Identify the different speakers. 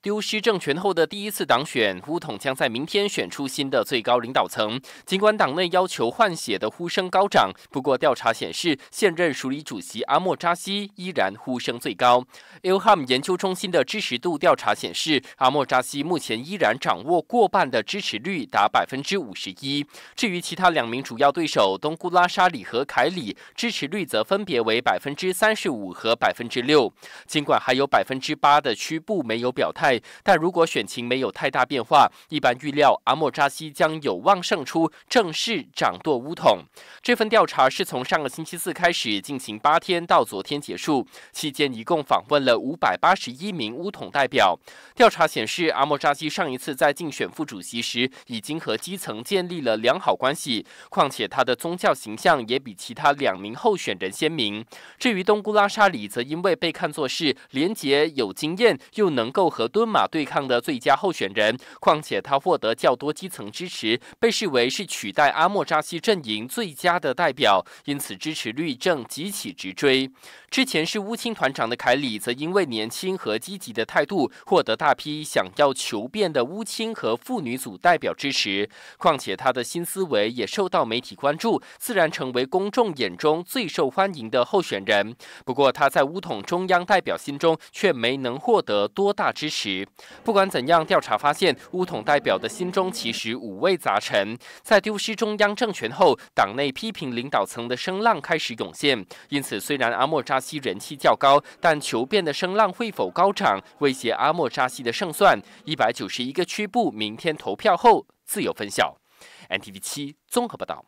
Speaker 1: 丢失政权后的第一次党选，乌统将在明天选出新的最高领导层。尽管党内要求换血的呼声高涨，不过调查显示，现任署理主席阿莫扎西依然呼声最高。i l h a m 研究中心的支持度调查显示，阿莫扎西目前依然掌握过半的支持率，达百分之五十一。至于其他两名主要对手东古拉沙里和凯里，支持率则分别为百分之三十五和百分之六。尽管还有百分之八的区部没有表态。但如果选情没有太大变化，一般预料阿莫扎西将有望胜出，正式掌舵乌统。这份调查是从上个星期四开始进行，八天到昨天结束，期间一共访问了五百八十一名乌统代表。调查显示，阿莫扎西上一次在竞选副主席时，已经和基层建立了良好关系，况且他的宗教形象也比其他两名候选人鲜明。至于东古拉沙里，则因为被看作是廉洁、有经验，又能够和。敦马对抗的最佳候选人，况且他获得较多基层支持，被视为是取代阿莫扎西阵营最佳的代表，因此支持率正急起直追。之前是乌青团长的凯里，则因为年轻和积极的态度，获得大批想要求变的乌青和妇女组代表支持。况且他的新思维也受到媒体关注，自然成为公众眼中最受欢迎的候选人。不过他在乌统中央代表心中却没能获得多大支持。不管怎样，调查发现，乌统代表的心中其实五味杂陈。在丢失中央政权后，党内批评领导层的声浪开始涌现。因此，虽然阿莫扎西人气较高，但求变的声浪会否高涨，威胁阿莫扎西的胜算？一百九十一个区部明天投票后，自有分晓。NTV 七综合报道。